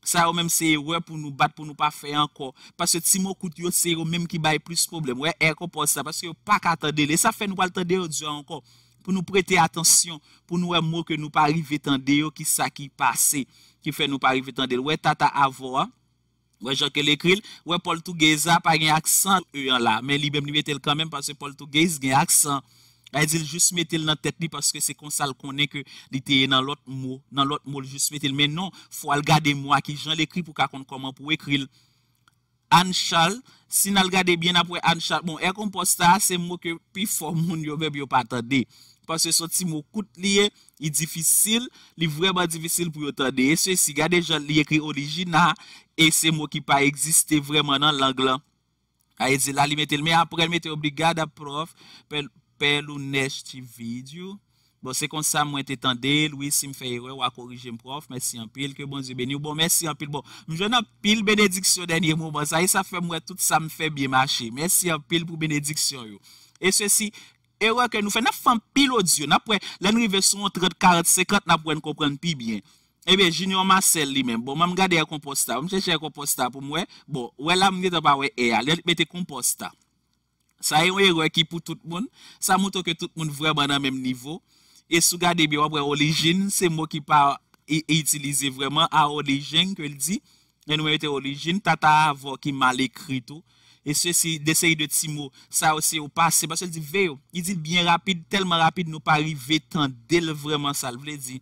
[SPEAKER 1] Sa yo mèm seye wè pou nou bat pou nou pa fè anko. Paske ti mou kout yo seye yo mèm ki baye plus problem. Wè, e kompon sa, paske yo pa katande le. E sa fè nou waltande yo diyan anko pou nou prete atensyon. Pou nou wè mou ki nou pa rive tande yo ki sa ki pase. Ki fè nou pa rive tande yo. Wè, ta ta avò an. Wè, Jean-Claude l'ekril, wè, Paul Tougéza pa gen aksan, e yon la, men li bem ni metel kamen, pasè Paul Tougéza gen aksan, a yedil, jous metel nan tekni, pasè se konsal konen ke li teye nan lot mou, nan lot mou, jous metel, men non, fwa l'gade mwa ki Jean l'ekri pou kakon koman, pou ekril, Anne Charles, si nan l'gade bien apwe Anne Charles, bon, e komposta, se mou ke pi for moun, yo beb yo patade, pasè so ti mou kout liye, li yi difisil, li vreba difisil pou yo tade, e se si gade Jean l'yekri E se mou ki pa egziste vreman nan lang lan. Aye, zi la li metel. Me apre, me te obligada prof, pel ou nej ti vide yo. Bon, se kon sa mwen te tende, Louis si mfe erwe, wak orije m prof. Mersi an pil, ke bon zi ben yo. Bon, mersi an pil. Bon, mwen jwene an pil benediksyon denye mou. Bon, zaye, sa fe mwen tout sa mfe biye mache. Mersi an pil pou benediksyon yo. E se si, erwe ke nou fe, na fwe an pil o diyo. Na pwe, lè nou yve son o tre de karat, sekat, na pwe nkopren pi bien. Ebe, eh jinyon ma sel li men. Bon, mam gade a komposta. Mcheche m'm a komposta pou mwe. Bon, wè la mne te ba wè eya. Lè te komposta. Sa e wè reki pou tout moun. Sa mwoto ke tout moun vreman an menm nivou. E sou gade bi wè wè olijin. Se mwok ki pa e itilize vreman a olijin ke l di. Lè nou wè te olijin. Tata avwok ki mal ekri tou. E se si dese yi de ti mwou. Sa wose ou pase. Se mwose l di veyo. I di bien rapide. Telman rapide nou pa rive tan del vreman sal. Vle di...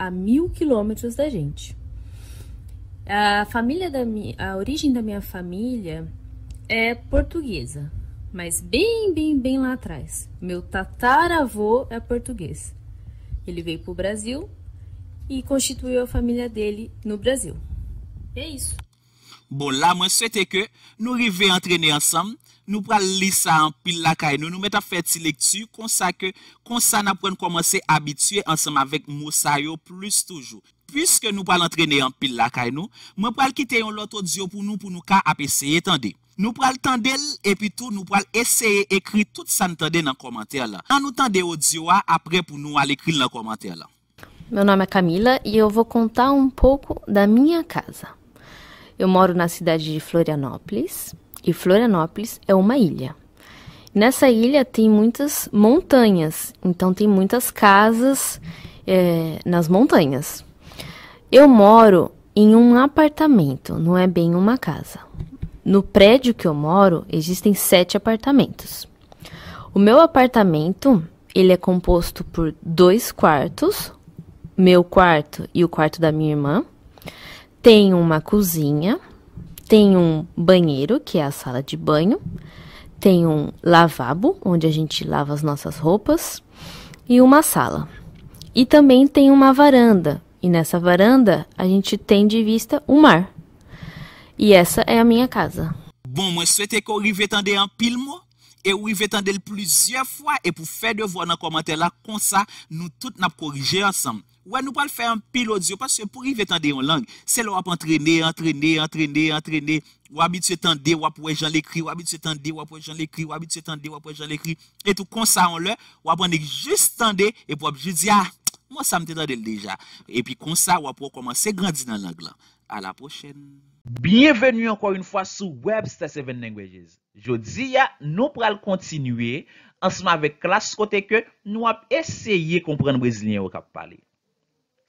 [SPEAKER 3] a mil quilômetros da gente. A família da minha, a origem da minha família é portuguesa, mas bem, bem, bem lá atrás. Meu tataravô é português. Ele veio para o Brasil e constituiu a família dele no Brasil. É isso.
[SPEAKER 1] Bon, la mwen souwete que nou rive entrene ansam Nou pral lisa an pil la kay nou, nou metan feti lektu konsa ke konsa nan pran komanse abitue ansama vek mousa yo plus toujou. Piske nou pral antrene an pil la kay nou, moun pral kiteyon loto diyo pou nou pou nou ka apeseye tande. Nou pral tande el epi tou, nou pral eseye ekri tout san tande nan komante ala. Nan nou tande o diyo a apre pou nou al ekri nan komante ala.
[SPEAKER 3] Moun nome e Kamila e yo vou konta un um poko da miya kaza. Yo moro na cidade de Florianopolis. E Florianópolis é uma ilha. Nessa ilha tem muitas montanhas, então tem muitas casas é, nas montanhas. Eu moro em um apartamento, não é bem uma casa. No prédio que eu moro existem sete apartamentos. O meu apartamento ele é composto por dois quartos, meu quarto e o quarto da minha irmã. Tem uma cozinha, tem um banheiro, que é a sala de banho. Tem um lavabo, onde a gente lava as nossas roupas. E uma sala. E também tem uma varanda. E nessa varanda a gente tem de vista o mar. E essa é a minha
[SPEAKER 1] casa. Bom, eu souhaite que rive tende um pile mot et rive tende plusieurs fois et pour de voar na commentaire là comme ça nous toutes n'a corrigir ensemble. Ouè nou pal fè an pil odyo, pas se pou yve tande yon lang, se l wap antrene, antrene, antrene, antrene, wap yi tse tande, wap wè jan lèkri, wap yi tse tande, wap wè jan lèkri, wap yi tse tande, wap wè jan lèkri, etou konsa an lè, wap wè nèk jist tande, ep wap jy di a, moun sa mte tande lè deja, epi konsa wap wè komanse grandine an lang lan. A la pochen.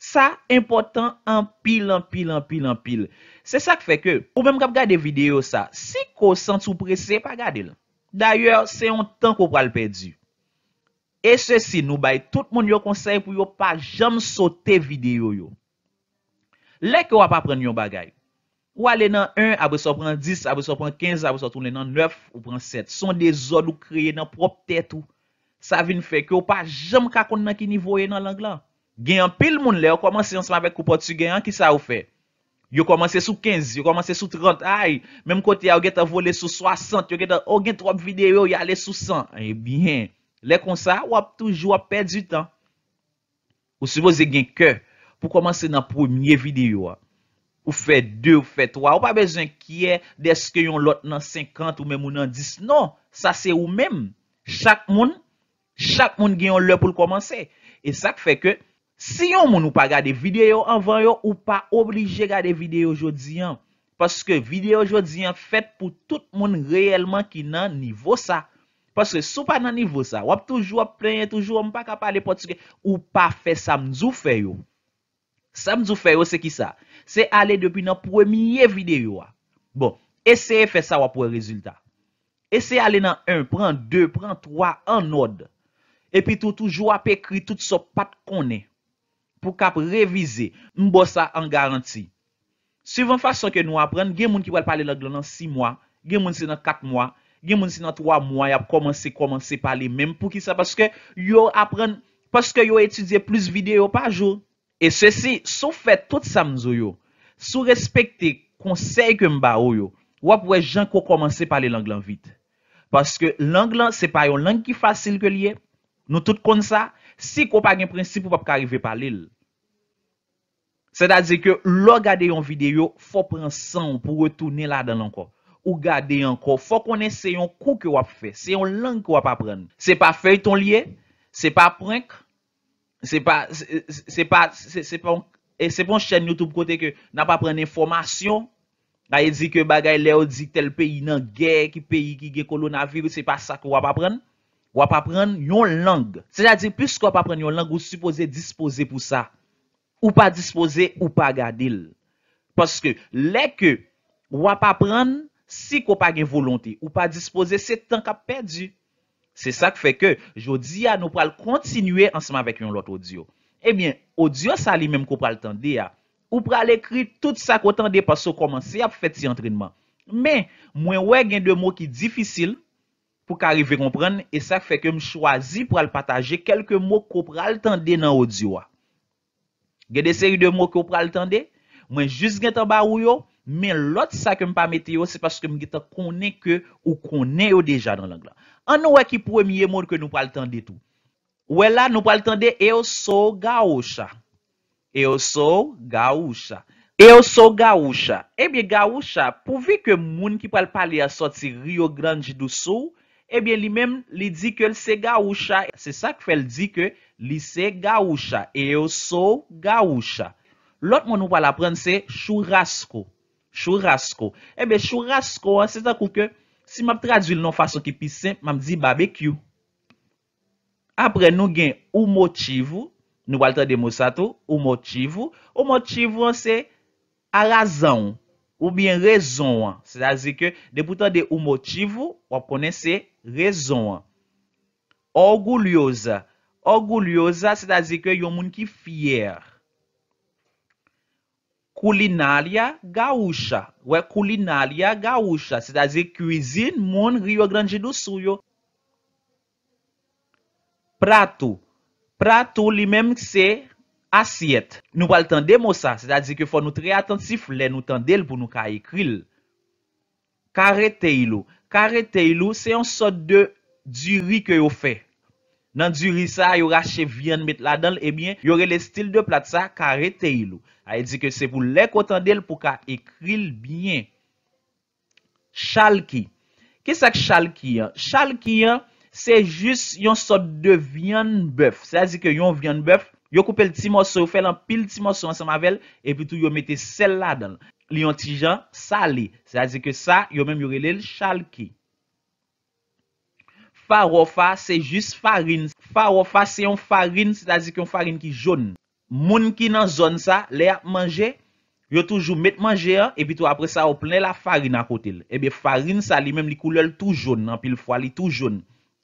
[SPEAKER 1] Sa, impotant, anpil, anpil, anpil, anpil. Se sa ke feke, ou mem kap gade video sa, si ko sent sou prese, pa gade la. D'ayor, se yon tan ko pral perdi. E se si nou bay, tout moun yo konsey pou yo pa jam sote video yo. Lek yo ap apren yon bagay. Ou alen nan 1, abe so pran 10, abe so pran 15, abe so troun len nan 9, ou pran 7. Son de zon ou kreye nan prop tete ou. Sa vin feke yo pa jam kakon nan ki nivou yo nan lang lan. genyan pil moun le, ou komanse yon seman vek koupot su genyan, ki sa ou fe? Yo komanse sou 15, yo komanse sou 30, ay, menm kote ya ou geta vole sou 60, yo geta, ou oh, gen trop videyo, yo ale sou 100, e eh bien, le kon sa, ou ap toujou ap perdi tan. Ou sevo ze gen ke, pou komanse nan pounye videyo, ou fe 2, ou fe 3, ou pa bezon kiye deske yon lot nan 50, ou menm ou nan 10, nan, sa se ou menm, chak moun, chak moun genyon lop pou l komanse, e sa k fe ke, Si yon moun ou pa gade videyo anvan yo, ou pa oblige gade videyo jodiyan. Paske videyo jodiyan fet pou tout moun reyelman ki nan nivo sa. Paske sou pa nan nivo sa. Wap toujou, wap plenye toujou, mou pa kap pale potsyke. Ou pa fe samzou feyo. Samzou feyo se ki sa? Se ale depi nan premiye videyo wa. Bon, eseye fe sa wap pou rezultat. Eseye ale nan 1, pran 2, pran 3, an od. E pi tou toujou wap ekri tout so pat konen. pou kap revize, mbo sa an garanti. Suvan fason ke nou apren, gen moun ki wale pale langlan nan 6 mwa, gen moun si nan 4 mwa, gen moun si nan 3 mwa, yap komanse, komanse pale, menm pou ki sa, paske yo apren, paske yo etudze plus video pa joun. E se si, sou fè tout sa mzou yo, sou respekte konsey ke mba ou yo, wap wè janko komanse pale langlan vit. Paske langlan se pa yon lang ki fasil ke liye, nou tout kon sa, nou tout kon sa, Si kwa pa gen prinsip, wap karive pa lil. Se da zi ke, lo gade yon video, fò pren san pou retoune la dan lankon. Ou gade yon kon, fò konense yon kou ke wap fe, se yon lank kon wap apren. Se pa fe yon ton liye, se pa prenk, se pa, se pa, se pon, e se pon chen Youtube kote ke, nan pa pren informasyon, da ye zi ke bagay le ou zi tel peyi nan gè, ki peyi ki ge kolonavir, se pa sa kon wap apren. Wap apren yon lang. Se la di, pis kwa wap apren yon lang, wou suppose dispose pou sa. Wou pa dispose, wou pa gade il. Paske, leke, wap apren, si kwa wap gen volonti, wou pa dispose, se tank ap pedi. Se sa kwe fe ke, jodi ya nou pral kontinue ansman vek yon loto diyo. Ebyen, eh o diyo sa li menm kwa wap pral tende ya. Wap pral ekri tout sa kwa tende, pas wou komanse ap feti antrenman. Men, mwen wè gen de mou ki difisil, pou ka rive kompren, e sa fe kem chwazi pou al pataje kelke mou kou pral tende nan ou diwa. Gede seri de mou kou pral tende, mwen jiz gen ta ba ou yo, men lot sa kem pa meti yo, se paske mwen gen ta konen ke ou konen yo deja nan langla. An nou wè ki pou emye moun ke nou pral tende tou. Ouè la, nou pral tende, eyo sou gaoucha. Eyo sou gaoucha. Eyo sou gaoucha. Eby gaoucha, pou vi ke moun ki pral pale a sot si Rio Grande di Doussou, Ebyen li men li di ke li se gaousha. Se sa ke fel di ke li se gaousha. E yo sou gaousha. Lot moun nou pal apren se chourasko. Chourasko. Ebyen chourasko se ta kou ke si map tradwil nou fason ki pisen mam di babekyou. Apre nou gen ou motivou. Nou walte de mousato ou motivou. Ou motivou se a razan ou. Ou byen rezon an. Se da zi ke depoutan de ou motiv ou ap kone se rezon an. Orgoulyoza. Orgoulyoza se da zi ke yon moun ki fyer. Koulinalia gaoucha. Ouè koulinalia gaoucha. Se da zi kouizine moun riyo granji dousou yo. Pratou. Pratou li menm se... Asyet. Nou pal tende mo sa. Se ta di ke fon nou trey atensif le nou tendel pou nou ka ekril. Kareteilou. Kareteilou se yon sot de duri ke yo fe. Nan duri sa yon rache vyan met la dan. Ebyen, yon re le stil de plat sa kareteilou. Aye di ke se pou le ko tendel pou ka ekril byen. Chalki. Kesa k chalki yon? Chalki yon se jis yon sot de vyan bev. Se ta di ke yon vyan bev. Yo koupe l timosou, fè l an pil timosou an sa mavel, epi tou yo mette sel la dan. Li yon tijan sali, sa zi ke sa, yo menm yorele l chal ki. Farofa, se jis farin. Farofa, se yon farin, sa zi ke yon farin ki joun. Moun ki nan zon sa, le ap manje, yo toujou met manje an, epi tou apre sa, yo plen la farin akotil. Ebe farin sa li menm li koulel tou joun, nan pil fwa li tou joun.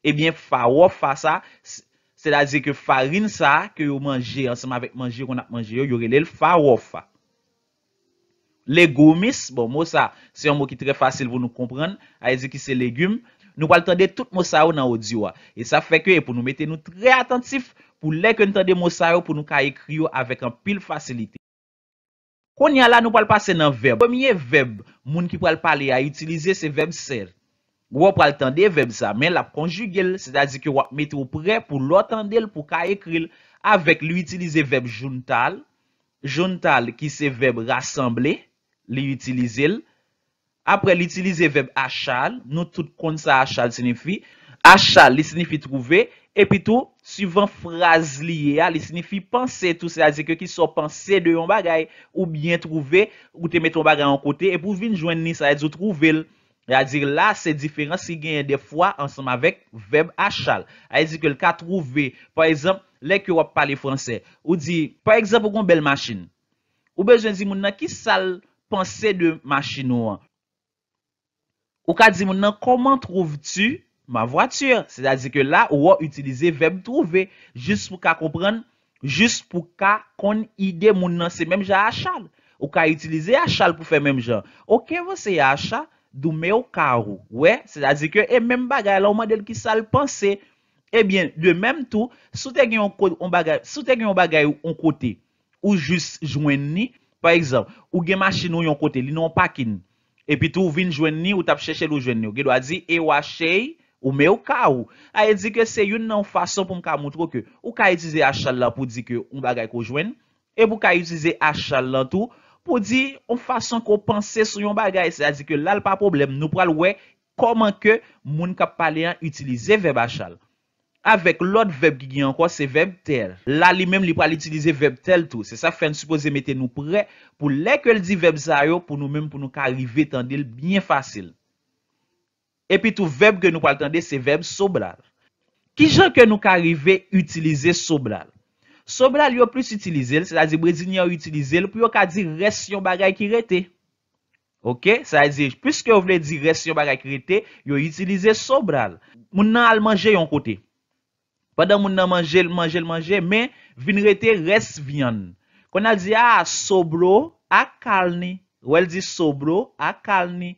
[SPEAKER 1] Ebyen farofa sa, sa, Se la zi ke farin sa, ke yo manje, anseman vek manje, kon ap manje yo, yo rele l farofa. Le gomis, bon, mou sa, se yon mou ki tre fasil vou nou kompran, a ye zi ki se legume, nou pal tende tout mou sa yo nan o diwa. E sa feke, pou nou mette nou tre atentif pou lek yon tende mou sa yo pou nou ka ekrio avèk an pil fasilite. Kon yala nou pal pase nan veb. Komye veb, moun ki pal pale a yotilize se veb ser. Gwo pral tende veb sa men la ponjugel. Se tazik yo wap metou pre pou lo tendel pou ka ekril. Avek li itilize veb jontal. Jontal ki se veb rasemble. Li itilize l. Apre li itilize veb achal. Nou tout kon sa achal sinifi. Achal li sinifi trouve. E pi tou suivant fraz liye a li sinifi panse. Se tazik yo ki so panse de yon bagay. Ou bien trouve. Ou te meton bagay an kote. E pou vin jwen ni sa et zo trouve l. Ya dire la se diferans si genye de fwa ansanm avek veb achal. Ay zi ke l ka trove. Par exemple, le ki wap pale franse. Ou di, par exemple, kon bel masin. Ou bel jen zi moun nan ki sal panse de masin ou an. Ou ka zi moun nan, koman trove tu ma vratur? Se da zi ke la, ou wap utilize veb trove. Jist pou ka kompran, jist pou ka kon ide moun nan se mem jan achal. Ou ka utilize achal pou fe mem jan. Ou ke vw se achal? Dou mè ou karou. Ouè. Se zazik yo. E mèm bagay la ou model ki sa l'pense. Ebyen. Eh de mèm tou. Sou te gen yon bagay ou yon kote. Ou jist jwen ni. Par exemple. Ou gen machin ou yon kote. Li nou an pakin. E pi tou vin jwen ni. Ou tap cheche lou jwen ni. Ou gen do a zi. E wachei. Ou mè ou karou. A ye zi ke se yon nan fason pou m ka moutro ke. Ou ka yi zize a chal la pou zi ke yon bagay ko jwen. E pou ka yi zize a chal la tou. Ou di, ou fason ki ou panse sou yon bagay se. Adi ke lal pa problem nou pral wey koman ke moun kap palean utilize verb achal. Avek lot verb ki gyan kwa se verb tel. Lali mem li pral utilize verb tel tou. Se sa fèn suppose mette nou pre pou lè ke ldi verb zayou pou nou mem pou nou ka arrive tendil bien fasil. Epi tou verb ke nou pral tendil se verb soblal. Ki jan ke nou ka arrive utilize soblal? Sobral yo plus itilize l, se la zi brezini yo itilize l, pou yo ka di res yon bagay ki rete. Ok, se la zi, pwiske yo vle di res yon bagay ki rete, yo itilize sobral. Moun nan al manje yon kote. Padan moun nan manje l manje l manje, men vin rete res vyan. Kon al zi, ah, a, sobro akalni. Ou el di sobro akalni.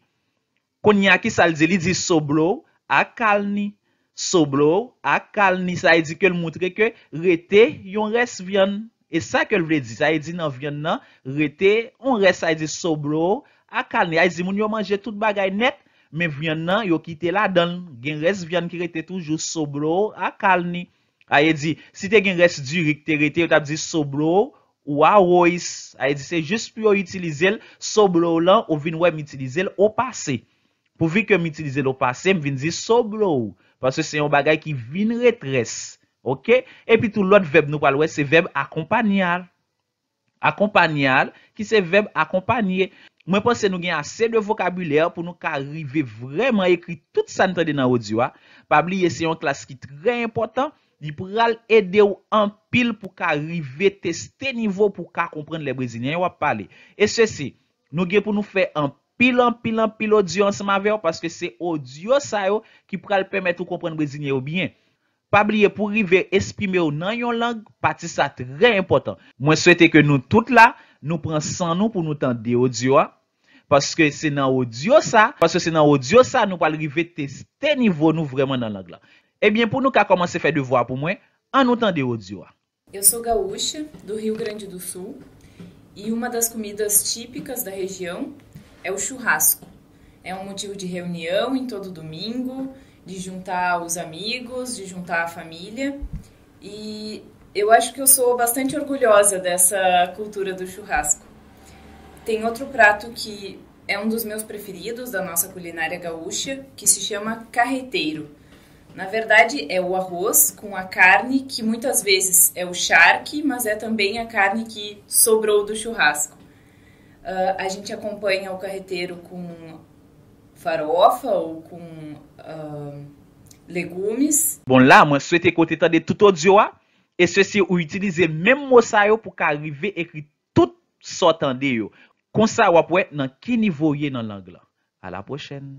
[SPEAKER 1] Kon yaki sa l zi li di sobro akalni. Sobrou akal ni. Sa e di ke l moutre ke rete yon res vyan. E sa ke l vle di. Sa e di nan vyan nan rete yon res. Sa e di sobrou akal ni. Sa e di moun yon manje tout bagay net. Men vyan nan yon ki te la dan. Gen res vyan ki rete toujou sobrou akal ni. Sa e di si te gen res di rete rete yon tap di sobrou ou a ois. Sa e di se just pou yo itilize l sobrou lan ou vin we m itilize l o pase. Pou vi ke m itilize l o pase m vin di sobrou ou. Paswè se yon bagay ki vin retres. Ok? E pi tout lout verb nou pal wè, se verb akompanyal. Akompanyal ki se verb akompanyer. Mwen pense nou gen ase de vokabulèr pou nou ka rive vreman ekri tout san ton de nan ou diwa. Pabli, ye se yon klas ki tre important. Di pou ral ede ou an pil pou ka rive testè nivou pou ka komprende le Brezinyan yon wap pale. E se se, nou gen pou nou fe an pil. pilan, pilan, pilo diyon se ma veyo paske se o diyon sa yo ki pral pemet ou kompren brezinyen ou byen. Pabliye pou rive espime ou nan yon lang pati sa tre important. Mwen souwete ke nou tout la nou pran san nou pou nou tan de o diyon paske se nan o diyon sa paske se nan o diyon sa nou pral rive te nivou nou vreman nan lang la. Ebyen pou nou ka koman se fe devwa pou mwen an nou tan de o diyon.
[SPEAKER 3] Yo sou Gaouchi do Rio Grande do Sul y e uma das koumidas tipikas da rejyon é o churrasco. É um motivo de reunião em todo domingo, de juntar os amigos, de juntar a família. E eu acho que eu sou bastante orgulhosa dessa cultura do churrasco. Tem outro prato que é um dos meus preferidos da nossa culinária gaúcha, que se chama carreteiro. Na verdade, é o arroz com a carne que muitas vezes é o charque, mas é também a carne que sobrou do churrasco. Eh, a jente akompanya ou kareteiro kou farofa ou kou
[SPEAKER 1] eh,
[SPEAKER 3] legoumis.
[SPEAKER 1] Bon la, mwen sou ete kote tan de tout odzio a. E sou ete ou utilize menm mou sa yo pou ka arrive ekri tout sotan de yo. Kon sa yo apwen nan ki nivou ye nan langlan. A la pochen.